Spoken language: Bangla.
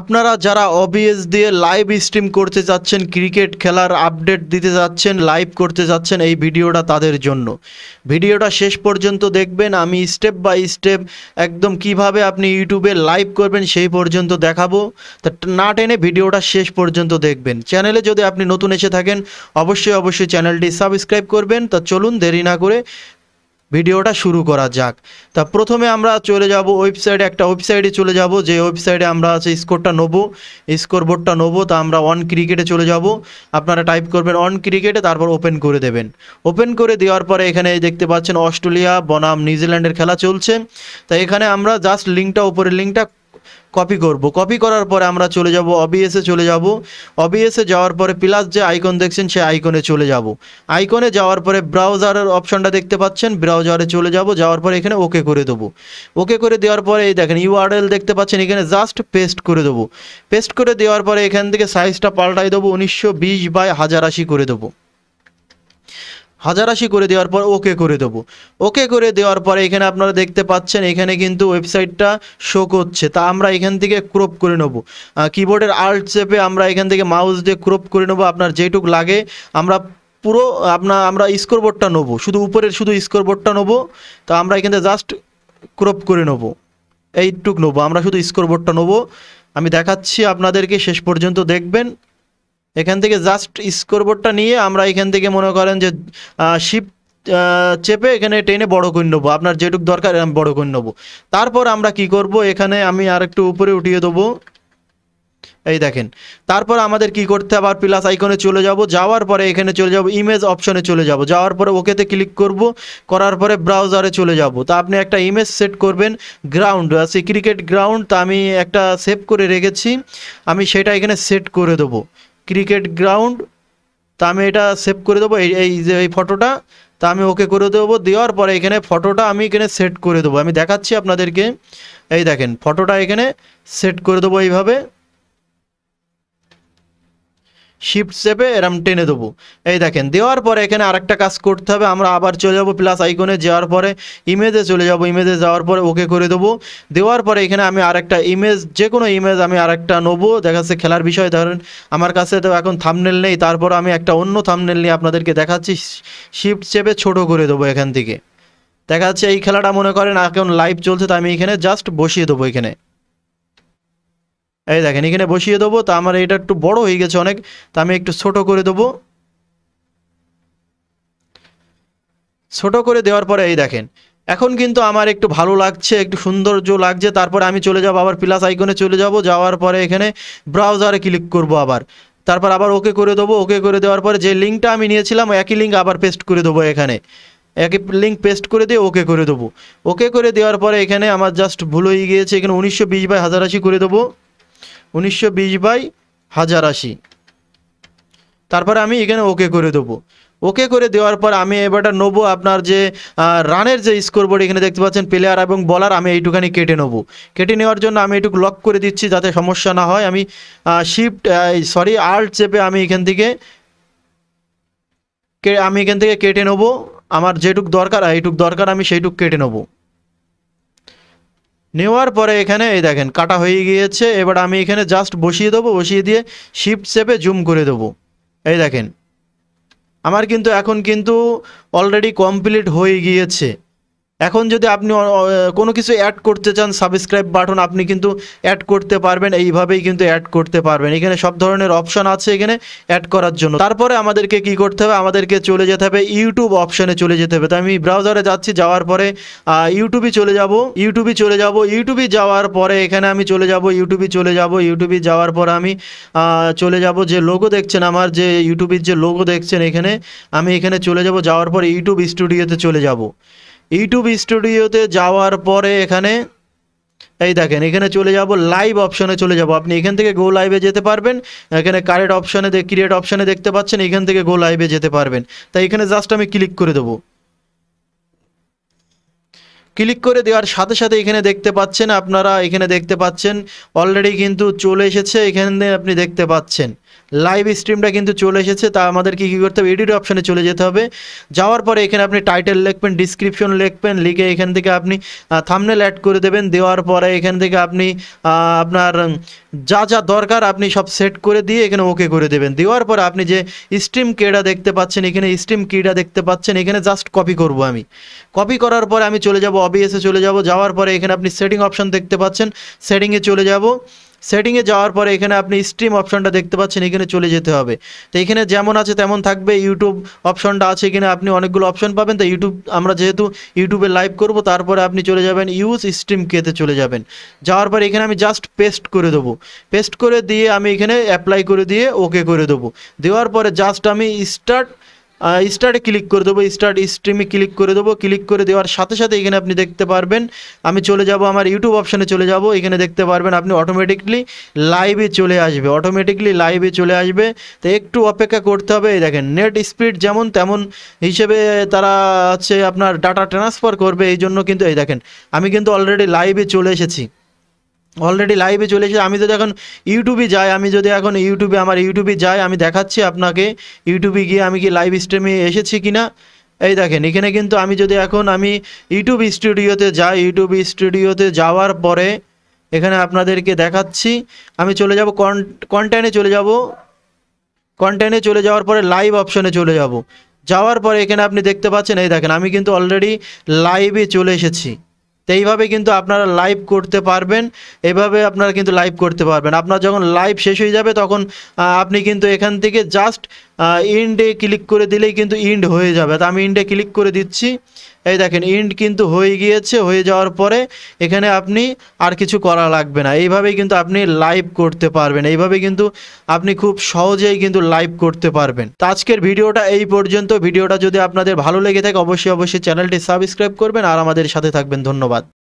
আপনারা যারা ওবিএস দিয়ে লাইভ স্ট্রিম করতে যাচ্ছেন ক্রিকেট খেলার আপডেট দিতে যাচ্ছেন লাইভ করতে যাচ্ছেন এই ভিডিওটা তাদের জন্য ভিডিওটা শেষ পর্যন্ত দেখবেন আমি স্টেপ বাই স্টেপ একদম কিভাবে আপনি ইউটিউবে লাইভ করবেন সেই পর্যন্ত দেখাবো তা না টেনে ভিডিওটা শেষ পর্যন্ত দেখবেন চ্যানেলে যদি আপনি নতুন এসে থাকেন অবশ্যই অবশ্যই চ্যানেলটি সাবস্ক্রাইব করবেন তা চলুন দেরি না করে ভিডিওটা শুরু করা যাক তা প্রথমে আমরা চলে যাব ওয়েবসাইটে একটা ওয়েবসাইটে চলে যাব যে ওয়েবসাইটে আমরা আছে স্কোরটা নেবো বোর্ডটা নেবো তা আমরা অন ক্রিকেটে চলে যাব আপনারা টাইপ করবেন অন ক্রিকেটে তারপর ওপেন করে দেবেন ওপেন করে দেওয়ার পরে এখানে দেখতে পাচ্ছেন অস্ট্রেলিয়া বনাম নিউজিল্যান্ডের খেলা চলছে তা এখানে আমরা জাস্ট লিঙ্কটা ওপরের লিঙ্কটা কপি করব কপি করার পরে আমরা চলে যাব অবিএসে চলে যাব অবিএসে যাওয়ার পরে প্লাস যে আইকন দেখছেন সেই আইকনে চলে যাব আইকনে যাওয়ার পরে ব্রাউজারের অপশনটা দেখতে পাচ্ছেন ব্রাউজারে চলে যাব যাওয়ার পরে এখানে ওকে করে দেবো ওকে করে দেওয়ার পরে এই দেখেন ইউআরএল দেখতে পাচ্ছেন এখানে জাস্ট পেস্ট করে দেবো পেস্ট করে দেওয়ার পরে এখান থেকে সাইজটা পাল্টাই দেবো উনিশশো বিশ বাই হাজার আশি করে দেবো হাজারাশি করে দেওয়ার পর ওকে করে দেব ওকে করে দেওয়ার পরে এখানে আপনারা দেখতে পাচ্ছেন এখানে কিন্তু ওয়েবসাইটটা শো করছে তা আমরা এখান থেকে ক্রপ করে নেব কিবোর্ডের আর্ট চেপে আমরা এখান থেকে মাউস দিয়ে ক্রপ করে নেব আপনার যেটুক লাগে আমরা পুরো আপনার আমরা স্কোরবোর্ডটা নেবো শুধু উপরের শুধু স্কোরবোর্ডটা নেবো তা আমরা এখান থেকে জাস্ট ক্রপ করে নেবো এইটুক নেবো আমরা শুধু স্কোরবোর্ডটা নেবো আমি দেখাচ্ছি আপনাদেরকে শেষ পর্যন্ত দেখবেন এখান থেকে জাস্ট স্কোরবোর্ডটা নিয়ে আমরা এখান থেকে মনে করেন যে শিপ চেপে এখানে টেনে বড় করে নেবো আপনার যেটুক দরকার আমি বড় করে নেবো তারপর আমরা কি করব এখানে আমি আর একটু উপরে উঠিয়ে দেবো এই দেখেন তারপর আমাদের কি করতে আবার প্লাস আইকনে চলে যাব যাওয়ার পরে এখানে চলে যাব ইমেজ অপশনে চলে যাব যাওয়ার পরে ওকেতে ক্লিক করব করার পরে ব্রাউজারে চলে যাব তা আপনি একটা ইমেজ সেট করবেন গ্রাউন্ড আছে ক্রিকেট গ্রাউন্ড তা আমি একটা সেভ করে রেখেছি আমি সেটা এখানে সেট করে দেবো ক্রিকেট গ্রাউন্ড তা আমি এটা সেভ করে দেবো এই যে এই ফটোটা তা আমি ওকে করে দেবো দেওয়ার পরে এখানে ফটোটা আমি এখানে সেট করে দেবো আমি দেখাচ্ছি আপনাদেরকে এই দেখেন ফটোটা এখানে সেট করে দেবো এইভাবে শিফট চেপে এরম টেনে দেবো এই দেখেন দেওয়ার পরে এখানে আরেকটা কাজ করতে হবে আমরা আবার চলে যাব প্লাস আইকনে যাওয়ার পরে ইমেজে চলে যাব ইমেজে যাওয়ার পরে ওকে করে দেবো দেওয়ার পরে এখানে আমি আরেকটা ইমেজ যে কোনো ইমেজ আমি আরেকটা নেবো দেখাচ্ছে খেলার বিষয় ধরেন আমার কাছে তো এখন থামনেল নেই তারপর আমি একটা অন্য থামনেল নিয়ে আপনাদেরকে দেখাচ্ছি শিফট চেপে ছোট করে দেবো এখান থেকে দেখা যাচ্ছে এই খেলাটা মনে করেন এখন লাইভ চলছে তো আমি এখানে জাস্ট বসিয়ে দেবো এখানে এই দেখেন এখানে বসিয়ে দেবো তা আমার এটা একটু বড় হয়ে গেছে অনেক তা আমি একটু ছোট করে দেবো ছোট করে দেওয়ার পরে এই দেখেন এখন কিন্তু আমার একটু ভালো লাগছে একটু সৌন্দর্য লাগছে তারপরে আমি চলে যাব আবার প্লাস আইকনে চলে যাব যাওয়ার পরে এখানে ব্রাউজারে ক্লিক করব আবার তারপর আবার ওকে করে দেবো ওকে করে দেওয়ার পরে যে লিঙ্কটা আমি নিয়েছিলাম একই লিঙ্ক আবার পেস্ট করে দেবো এখানে একই লিঙ্ক পেস্ট করে দিয়ে ওকে করে দেবো ওকে করে দেওয়ার পরে এখানে আমার জাস্ট ভুল হয়ে গিয়েছে এখানে উনিশশো বিশ বাই হাজার করে দেবো উনিশশো বিশ বাই হাজার আশি তারপরে আমি এখানে ওকে করে দেবো ওকে করে দেওয়ার পর আমি এবারটা নেবো আপনার যে রানের যে স্কোরবোর্ড এখানে দেখতে পাচ্ছেন প্লেয়ার এবং বলার আমি এইটুখানি কেটে নেবো কেটে নেওয়ার জন্য আমি এইটুকু লক করে দিচ্ছি যাতে সমস্যা না হয় আমি শিফট সরি আল্ট চেপে আমি এখান থেকে আমি এখান থেকে কেটে নেবো আমার যেটুক দরকার এইটুক দরকার আমি সেইটুক কেটে নেবো নেওয়ার পরে এখানে এই দেখেন কাটা হয়ে গিয়েছে এবার আমি এখানে জাস্ট বসিয়ে দেবো বসিয়ে দিয়ে শিফট চেপে জুম করে দেবো এই দেখেন আমার কিন্তু এখন কিন্তু অলরেডি কমপ্লিট হয়ে গিয়েছে এখন যদি আপনি কোনো কিছু অ্যাড করতে চান সাবস্ক্রাইব বাটন আপনি কিন্তু অ্যাড করতে পারবেন এইভাবেই কিন্তু অ্যাড করতে পারবেন এখানে সব ধরনের অপশন আছে এখানে অ্যাড করার জন্য তারপরে আমাদেরকে কি করতে হবে আমাদেরকে চলে যেতে হবে ইউটিউব অপশানে চলে যেতে হবে তো আমি ব্রাউজারে যাচ্ছি যাওয়ার পরে ইউটিউবে চলে যাব ইউটিউবে চলে যাব ইউটিউবে যাওয়ার পরে এখানে আমি চলে যাব ইউটিউবে চলে যাব ইউটিউবে যাওয়ার পরে আমি চলে যাব যে লোগো দেখছেন আমার যে ইউটিউবের যে লোগো দেখছেন এখানে আমি এখানে চলে যাব যাওয়ার পরে ইউটিউব স্টুডিওতে চলে যাব ইউটিউব স্টুডিওতে যাওয়ার পরে এখানে এই দেখেন এখানে চলে যাব লাইভ অপশনে চলে যাব আপনি এখান থেকে গো লাইভে যেতে পারবেন এখানে কারেন্ট অপশনে ক্রিয়েট অপশনে দেখতে পাচ্ছেন এখান থেকে গো লাইভে যেতে পারবেন তাই এখানে জাস্ট আমি ক্লিক করে দেবো ক্লিক করে দেওয়ার সাথে সাথে এখানে দেখতে পাচ্ছেন আপনারা এখানে দেখতে পাচ্ছেন অলরেডি কিন্তু চলে এসেছে এখানে আপনি দেখতে পাচ্ছেন লাইভ স্ট্রিমটা কিন্তু চলে এসেছে তা আমাদেরকে কী করতে হবে এডিট অপশানে চলে যেতে হবে যাওয়ার পরে এখানে আপনি টাইটেল লিখবেন ডিসক্রিপশন লিখবেন লিখে এখান থেকে আপনি থামনেল অ্যাড করে দেবেন দেওয়ার পরে এখান থেকে আপনি আপনার যা যা দরকার আপনি সব সেট করে দিয়ে এখানে ওকে করে দেবেন দেওয়ার পরে আপনি যে স্ট্রিম কেটা দেখতে পাচ্ছেন এখানে স্ট্রিম কিটা দেখতে পাচ্ছেন এখানে জাস্ট কপি করব আমি কপি করার পরে আমি চলে যাব অবিএসে চলে যাব যাওয়ার পরে এখানে আপনি সেটিং অপশান দেখতে পাচ্ছেন সেটিংয়ে চলে যাবো সেটিংয়ে যাওয়ার পরে এখানে আপনি স্ট্রিম অপশনটা দেখতে পাচ্ছেন এখানে চলে যেতে হবে তো এখানে যেমন আছে তেমন থাকবে ইউটিউব অপশনটা আছে এখানে আপনি অনেকগুলো অপশন পাবেন তো ইউটিউব আমরা যেহেতু ইউটিউবে লাইভ করব তারপরে আপনি চলে যাবেন ইউজ স্ট্রিম কেতে চলে যাবেন যাওয়ার পরে এখানে আমি জাস্ট পেস্ট করে দেবো পেস্ট করে দিয়ে আমি এখানে অ্যাপ্লাই করে দিয়ে ওকে করে দেবো দেওয়ার পরে জাস্ট আমি স্টার্ট স্টার্টে ক্লিক করে দেবো স্টার্ট স্ট্রিমে ক্লিক করে দেবো ক্লিক করে দেওয়ার সাথে সাথে এখানে আপনি দেখতে পারবেন আমি চলে যাব আমার ইউটিউব অপশানে চলে যাব এখানে দেখতে পারবেন আপনি অটোমেটিকলি লাইভে চলে আসবে অটোমেটিকলি লাইভে চলে আসবে তো একটু অপেক্ষা করতে হবে এই দেখেন নেট স্পিড যেমন তেমন হিসেবে তারা হচ্ছে আপনার ডাটা ট্রান্সফার করবে এই জন্য কিন্তু এই দেখেন আমি কিন্তু অলরেডি লাইভে চলে এসেছি অলরেডি লাইভে চলে এসেছে আমি যদি এখন ইউটিউবে যাই আমি যদি এখন ইউটিউবে আমার ইউটিউবে যাই আমি দেখাচ্ছি আপনাকে ইউটিউবে গিয়ে আমি কি লাইভ স্ট্রিমে এসেছি কি না এই দেখেন এখানে কিন্তু আমি যদি এখন আমি ইউটিউব স্টুডিওতে যাই ইউটিউব স্টুডিওতে যাওয়ার পরে এখানে আপনাদেরকে দেখাচ্ছি আমি চলে যাব কন্টেন্টে চলে যাব কন্টেন্টে চলে যাওয়ার পরে লাইভ অপশনে চলে যাব যাওয়ার পরে এখানে আপনি দেখতে পাচ্ছেন এই দেখেন আমি কিন্তু অলরেডি লাইভে চলে এসেছি তো এইভাবে কিন্তু আপনারা লাইভ করতে পারবেন এভাবে আপনারা কিন্তু লাইভ করতে পারবেন আপনার যখন লাইভ শেষ হয়ে যাবে তখন আপনি কিন্তু এখান থেকে জাস্ট ইন্ডে ক্লিক করে দিলেই কিন্তু ইন্ড হয়ে যাবে তো আমি ইন্ডে ক্লিক করে দিচ্ছি এই দেখেন ইন্ড কিন্তু হয়ে গিয়েছে হয়ে যাওয়ার পরে এখানে আপনি আর কিছু করা লাগবে না এইভাবেই কিন্তু আপনি লাইভ করতে পারবেন এইভাবে কিন্তু আপনি খুব সহজেই কিন্তু লাইভ করতে পারবেন তো আজকের ভিডিওটা এই পর্যন্ত ভিডিওটা যদি আপনাদের ভালো লেগে থাকে অবশ্যই অবশ্যই চ্যানেলটি সাবস্ক্রাইব করবেন আর আমাদের সাথে থাকবেন ধন্যবাদ